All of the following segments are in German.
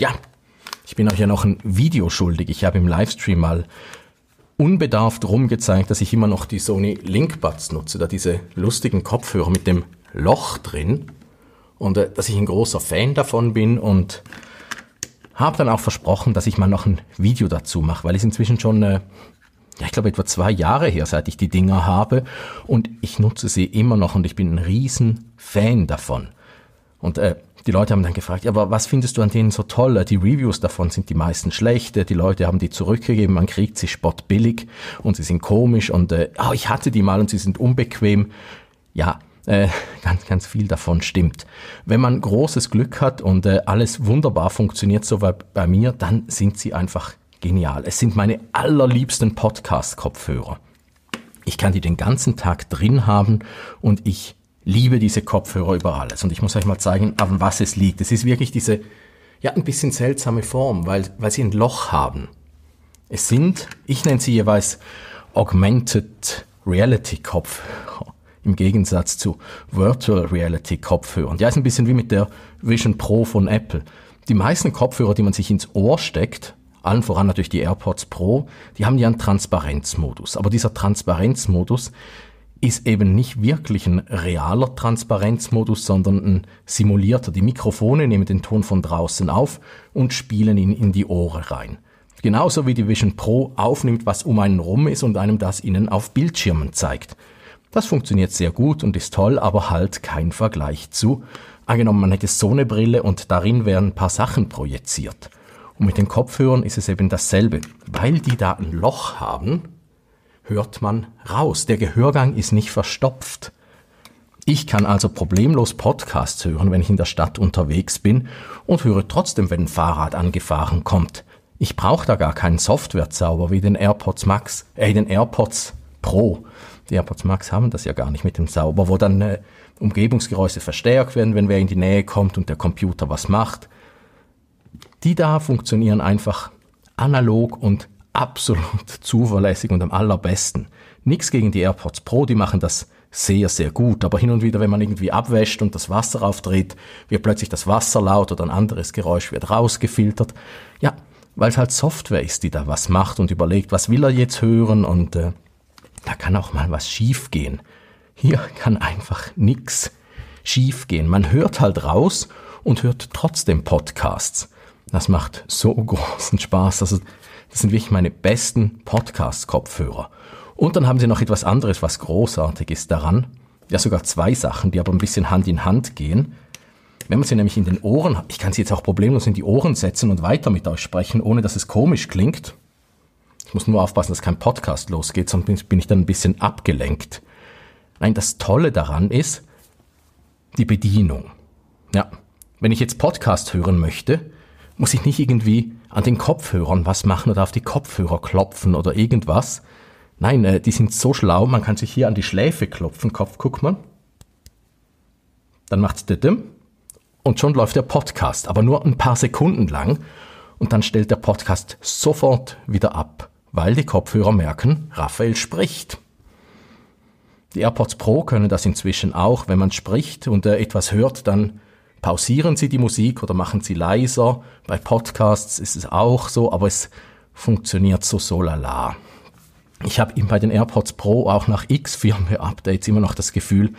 Ja, ich bin euch ja noch ein Video schuldig. Ich habe im Livestream mal unbedarft rumgezeigt, dass ich immer noch die Sony Linkbuds nutze, da diese lustigen Kopfhörer mit dem Loch drin und äh, dass ich ein großer Fan davon bin und habe dann auch versprochen, dass ich mal noch ein Video dazu mache, weil es inzwischen schon, äh, ja, ich glaube, etwa zwei Jahre her, seit ich die Dinger habe und ich nutze sie immer noch und ich bin ein riesen Fan davon. Und äh, die Leute haben dann gefragt, aber was findest du an denen so toll? Die Reviews davon sind die meisten schlechte, die Leute haben die zurückgegeben, man kriegt sie spottbillig und sie sind komisch und äh, oh, ich hatte die mal und sie sind unbequem. Ja, äh, ganz, ganz viel davon stimmt. Wenn man großes Glück hat und äh, alles wunderbar funktioniert, so wie bei mir, dann sind sie einfach genial. Es sind meine allerliebsten Podcast-Kopfhörer. Ich kann die den ganzen Tag drin haben und ich liebe diese Kopfhörer über alles. Und ich muss euch mal zeigen, an was es liegt. Es ist wirklich diese, ja, ein bisschen seltsame Form, weil, weil sie ein Loch haben. Es sind, ich nenne sie jeweils Augmented Reality Kopfhörer im Gegensatz zu Virtual Reality Kopfhörern. Ja, ist ein bisschen wie mit der Vision Pro von Apple. Die meisten Kopfhörer, die man sich ins Ohr steckt, allen voran natürlich die AirPods Pro, die haben ja einen Transparenzmodus. Aber dieser Transparenzmodus ist eben nicht wirklich ein realer Transparenzmodus, sondern ein simulierter. Die Mikrofone nehmen den Ton von draußen auf und spielen ihn in die Ohren rein. Genauso wie die Vision Pro aufnimmt, was um einen rum ist und einem das innen auf Bildschirmen zeigt. Das funktioniert sehr gut und ist toll, aber halt kein Vergleich zu. Angenommen, man hätte so eine Brille und darin wären ein paar Sachen projiziert. Und mit den Kopfhörern ist es eben dasselbe. Weil die da ein Loch haben, hört man raus. Der Gehörgang ist nicht verstopft. Ich kann also problemlos Podcasts hören, wenn ich in der Stadt unterwegs bin und höre trotzdem, wenn ein Fahrrad angefahren kommt. Ich brauche da gar keinen Softwarezauber wie den AirPods Max, äh, den AirPods Pro. Die AirPods Max haben das ja gar nicht mit dem Zauber, wo dann äh, Umgebungsgeräusche verstärkt werden, wenn wer in die Nähe kommt und der Computer was macht. Die da funktionieren einfach analog und absolut zuverlässig und am allerbesten. Nichts gegen die AirPods Pro, die machen das sehr, sehr gut. Aber hin und wieder, wenn man irgendwie abwäscht und das Wasser aufdreht, wird plötzlich das Wasser laut oder ein anderes Geräusch wird rausgefiltert. Ja, weil es halt Software ist, die da was macht und überlegt, was will er jetzt hören und äh, da kann auch mal was schief gehen. Hier kann einfach nichts schief gehen. Man hört halt raus und hört trotzdem Podcasts. Das macht so großen Spaß. Also das sind wirklich meine besten Podcast-Kopfhörer. Und dann haben sie noch etwas anderes, was großartig ist daran. Ja, sogar zwei Sachen, die aber ein bisschen Hand in Hand gehen. Wenn man sie nämlich in den Ohren hat, ich kann sie jetzt auch problemlos in die Ohren setzen und weiter mit euch sprechen, ohne dass es komisch klingt. Ich muss nur aufpassen, dass kein Podcast losgeht, sonst bin ich dann ein bisschen abgelenkt. Nein, das Tolle daran ist die Bedienung. Ja, wenn ich jetzt Podcast hören möchte, muss ich nicht irgendwie an den Kopfhörern was machen oder auf die Kopfhörer klopfen oder irgendwas. Nein, äh, die sind so schlau, man kann sich hier an die Schläfe klopfen, Kopf, guck mal. Dann macht's Dödem und schon läuft der Podcast, aber nur ein paar Sekunden lang. Und dann stellt der Podcast sofort wieder ab, weil die Kopfhörer merken, Raphael spricht. Die AirPods Pro können das inzwischen auch, wenn man spricht und äh, etwas hört, dann pausieren Sie die Musik oder machen Sie leiser. Bei Podcasts ist es auch so, aber es funktioniert so so lala. Ich habe eben bei den AirPods Pro auch nach x Firmware-Updates immer noch das Gefühl,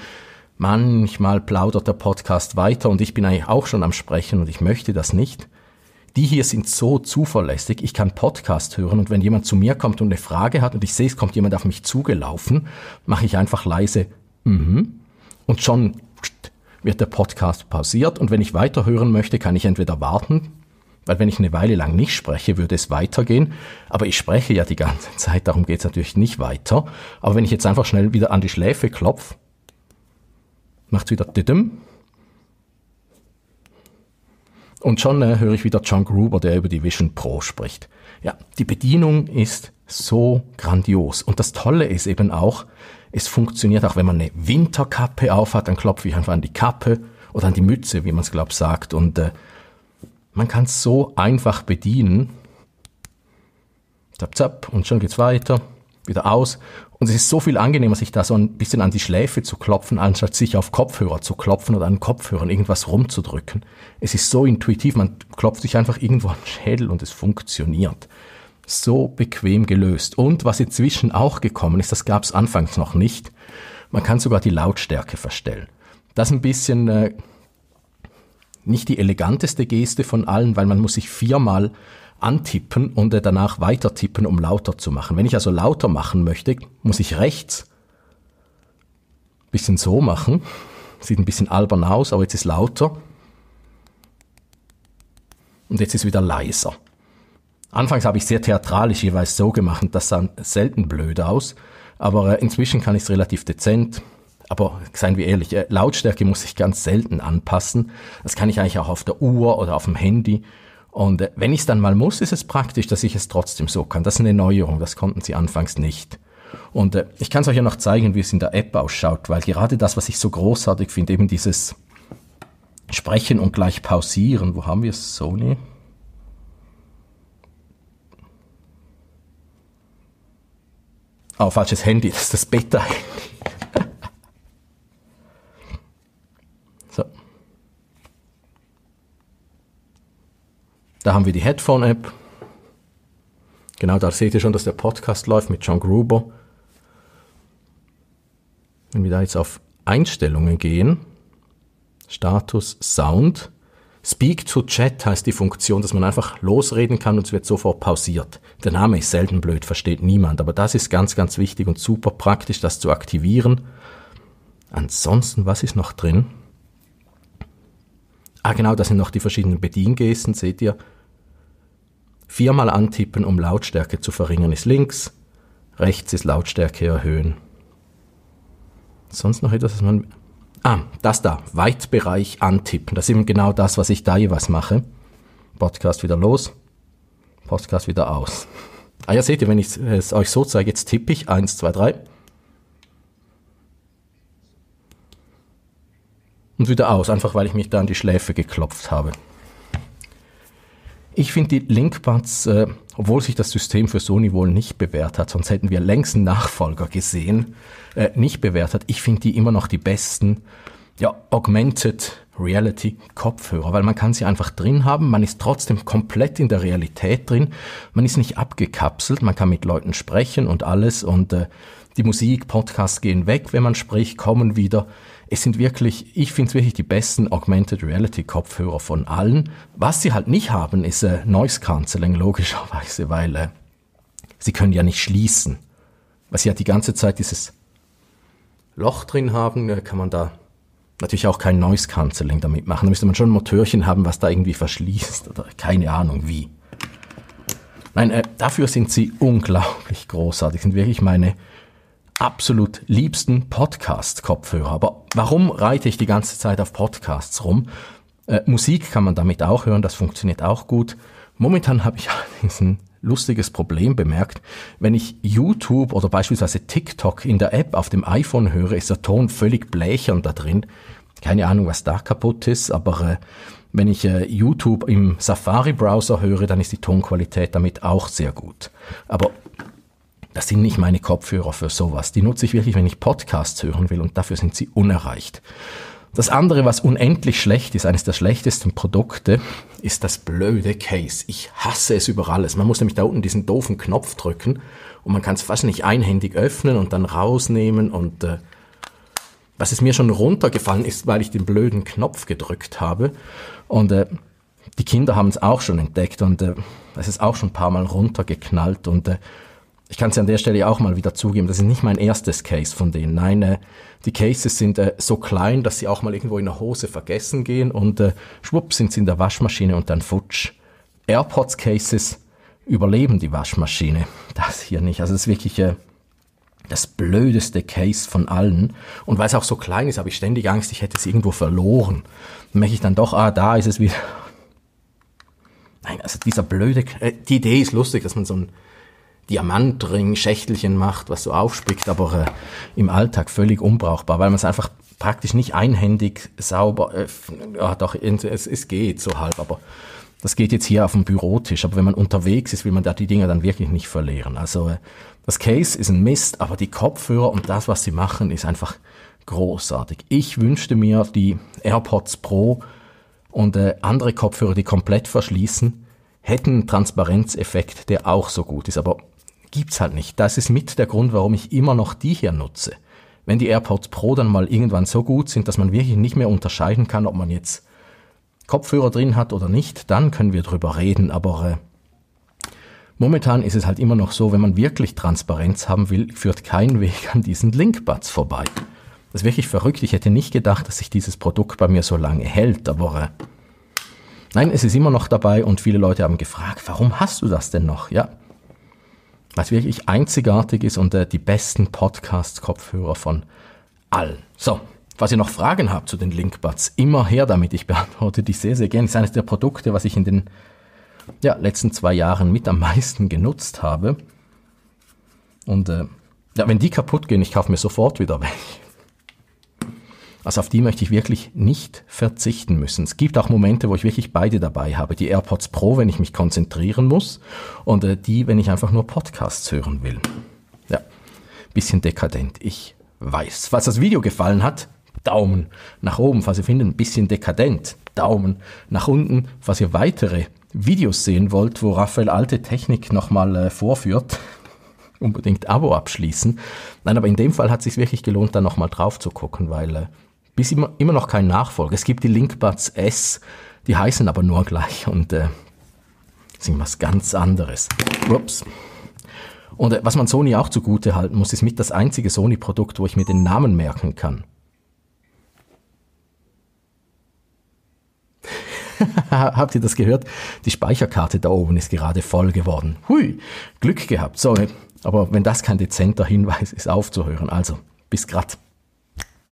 manchmal plaudert der Podcast weiter und ich bin eigentlich auch schon am Sprechen und ich möchte das nicht. Die hier sind so zuverlässig, ich kann Podcast hören und wenn jemand zu mir kommt und eine Frage hat und ich sehe, es kommt jemand auf mich zugelaufen, mache ich einfach leise mhm mm und schon wird der Podcast pausiert und wenn ich weiterhören möchte, kann ich entweder warten, weil wenn ich eine Weile lang nicht spreche, würde es weitergehen. Aber ich spreche ja die ganze Zeit, darum geht es natürlich nicht weiter. Aber wenn ich jetzt einfach schnell wieder an die Schläfe klopfe, macht es wieder didim. Und schon äh, höre ich wieder John Gruber, der über die Vision Pro spricht. Ja, die Bedienung ist so grandios. Und das Tolle ist eben auch, es funktioniert auch, wenn man eine Winterkappe aufhat, dann klopfe ich einfach an die Kappe oder an die Mütze, wie man es glaubt sagt. Und äh, man kann es so einfach bedienen. Zap, zap, und schon geht's weiter. Wieder aus. Und es ist so viel angenehmer, sich da so ein bisschen an die Schläfe zu klopfen, anstatt sich auf Kopfhörer zu klopfen oder an Kopfhörern irgendwas rumzudrücken. Es ist so intuitiv, man klopft sich einfach irgendwo am Schädel und es funktioniert so bequem gelöst. Und was inzwischen auch gekommen ist, das gab es anfangs noch nicht, man kann sogar die Lautstärke verstellen. Das ist ein bisschen äh, nicht die eleganteste Geste von allen, weil man muss sich viermal antippen und äh, danach weiter tippen, um lauter zu machen. Wenn ich also lauter machen möchte, muss ich rechts ein bisschen so machen. Sieht ein bisschen albern aus, aber jetzt ist lauter. Und jetzt ist wieder leiser. Anfangs habe ich sehr theatralisch jeweils so gemacht, das sah selten blöd aus, aber äh, inzwischen kann ich es relativ dezent. Aber seien wir ehrlich, äh, Lautstärke muss ich ganz selten anpassen. Das kann ich eigentlich auch auf der Uhr oder auf dem Handy. Und äh, wenn ich es dann mal muss, ist es praktisch, dass ich es trotzdem so kann. Das ist eine Neuerung, das konnten sie anfangs nicht. Und ich kann es euch ja noch zeigen, wie es in der App ausschaut, weil gerade das, was ich so großartig finde, eben dieses Sprechen und gleich pausieren, wo haben wir es, Sony? Ah, oh, falsches Handy, das ist das Beta-Handy. so. Da haben wir die Headphone-App. Genau, da seht ihr schon, dass der Podcast läuft mit John Gruber. Wenn wir da jetzt auf Einstellungen gehen, Status Sound, Speak to Chat heißt die Funktion, dass man einfach losreden kann und es wird sofort pausiert. Der Name ist selten blöd, versteht niemand, aber das ist ganz, ganz wichtig und super praktisch, das zu aktivieren. Ansonsten, was ist noch drin? Ah, genau, da sind noch die verschiedenen Bediengesten, seht ihr. Viermal antippen, um Lautstärke zu verringern, ist links. Rechts ist Lautstärke erhöhen. Sonst noch etwas, was man Ah, das da, Weitbereich antippen. Das ist eben genau das, was ich da jeweils mache. Podcast wieder los, Podcast wieder aus. Ah ja, seht ihr, wenn ich es euch so zeige, jetzt tippe ich 1, 2, 3. Und wieder aus, einfach weil ich mich da an die Schläfe geklopft habe. Ich finde die Linkbuds äh, obwohl sich das System für Sony wohl nicht bewährt hat, sonst hätten wir längst einen Nachfolger gesehen, äh, nicht bewährt hat. Ich finde die immer noch die besten, ja, Augmented Reality Kopfhörer, weil man kann sie einfach drin haben, man ist trotzdem komplett in der Realität drin, man ist nicht abgekapselt, man kann mit Leuten sprechen und alles und äh, die Musik, Podcasts gehen weg, wenn man spricht, kommen wieder. Es sind wirklich, ich finde es wirklich die besten Augmented Reality Kopfhörer von allen. Was sie halt nicht haben, ist äh, Noise Cancelling, logischerweise, weil äh, sie können ja nicht schließen. Weil sie ja die ganze Zeit dieses Loch drin haben, äh, kann man da natürlich auch kein Noise Cancelling damit machen. Da müsste man schon ein Motörchen haben, was da irgendwie verschließt oder keine Ahnung wie. Nein, äh, dafür sind sie unglaublich großartig. Sind wirklich meine absolut liebsten Podcast-Kopfhörer. Aber warum reite ich die ganze Zeit auf Podcasts rum? Äh, Musik kann man damit auch hören, das funktioniert auch gut. Momentan habe ich allerdings ein lustiges Problem bemerkt. Wenn ich YouTube oder beispielsweise TikTok in der App auf dem iPhone höre, ist der Ton völlig blechern da drin. Keine Ahnung, was da kaputt ist, aber äh, wenn ich äh, YouTube im Safari-Browser höre, dann ist die Tonqualität damit auch sehr gut. Aber das sind nicht meine Kopfhörer für sowas. Die nutze ich wirklich, wenn ich Podcasts hören will und dafür sind sie unerreicht. Das andere, was unendlich schlecht ist, eines der schlechtesten Produkte, ist das blöde Case. Ich hasse es über alles. Man muss nämlich da unten diesen doofen Knopf drücken und man kann es fast nicht einhändig öffnen und dann rausnehmen und äh, was ist mir schon runtergefallen ist, weil ich den blöden Knopf gedrückt habe und äh, die Kinder haben es auch schon entdeckt und äh, es ist auch schon ein paar Mal runtergeknallt und äh, ich kann es ja an der Stelle auch mal wieder zugeben, das ist nicht mein erstes Case von denen. Nein, äh, die Cases sind äh, so klein, dass sie auch mal irgendwo in der Hose vergessen gehen und äh, schwupp sind sie in der Waschmaschine und dann futsch. AirPods-Cases überleben die Waschmaschine. Das hier nicht. Also es ist wirklich äh, das blödeste Case von allen. Und weil es auch so klein ist, habe ich ständig Angst, ich hätte es irgendwo verloren. Dann merke ich dann doch, ah, da ist es wieder. Nein, also dieser blöde, äh, die Idee ist lustig, dass man so ein Diamantring, Schächtelchen macht, was so aufspickt, aber äh, im Alltag völlig unbrauchbar, weil man es einfach praktisch nicht einhändig sauber, äh, ja doch, es, es geht so halb, aber das geht jetzt hier auf dem Bürotisch, aber wenn man unterwegs ist, will man da die Dinger dann wirklich nicht verlieren. Also äh, das Case ist ein Mist, aber die Kopfhörer und das, was sie machen, ist einfach großartig. Ich wünschte mir die AirPods Pro und äh, andere Kopfhörer, die komplett verschließen, hätten einen Transparenzeffekt, der auch so gut ist. Aber gibt's halt nicht. Das ist mit der Grund, warum ich immer noch die hier nutze. Wenn die AirPods Pro dann mal irgendwann so gut sind, dass man wirklich nicht mehr unterscheiden kann, ob man jetzt Kopfhörer drin hat oder nicht, dann können wir drüber reden, aber äh, momentan ist es halt immer noch so, wenn man wirklich Transparenz haben will, führt kein Weg an diesen Linkbuds vorbei. Das ist wirklich verrückt. Ich hätte nicht gedacht, dass sich dieses Produkt bei mir so lange hält, aber äh, nein, es ist immer noch dabei und viele Leute haben gefragt, warum hast du das denn noch? Ja, was wirklich einzigartig ist und äh, die besten Podcast-Kopfhörer von allen. So, falls ihr noch Fragen habt zu den Linkbuds, immer her damit. Ich beantworte die sehr, sehr gerne. Das ist eines der Produkte, was ich in den ja, letzten zwei Jahren mit am meisten genutzt habe. Und äh, ja, wenn die kaputt gehen, ich kaufe mir sofort wieder welche. Also auf die möchte ich wirklich nicht verzichten müssen. Es gibt auch Momente, wo ich wirklich beide dabei habe. Die AirPods Pro, wenn ich mich konzentrieren muss und äh, die, wenn ich einfach nur Podcasts hören will. Ja, bisschen dekadent, ich weiß. Falls das Video gefallen hat, Daumen nach oben, falls ihr findet, ein bisschen dekadent. Daumen nach unten, falls ihr weitere Videos sehen wollt, wo Raphael alte Technik nochmal äh, vorführt, unbedingt Abo abschließen. Nein, aber in dem Fall hat es sich wirklich gelohnt, da nochmal drauf zu gucken, weil äh, bis immer, immer noch kein Nachfolger. Es gibt die Linkbuds S, die heißen aber nur gleich und äh, sind was ganz anderes. Ups. Und äh, was man Sony auch zugute halten muss, ist mit das einzige Sony-Produkt, wo ich mir den Namen merken kann. Habt ihr das gehört? Die Speicherkarte da oben ist gerade voll geworden. Hui, Glück gehabt. Sorry, aber wenn das kein dezenter Hinweis ist, aufzuhören. Also, bis grad.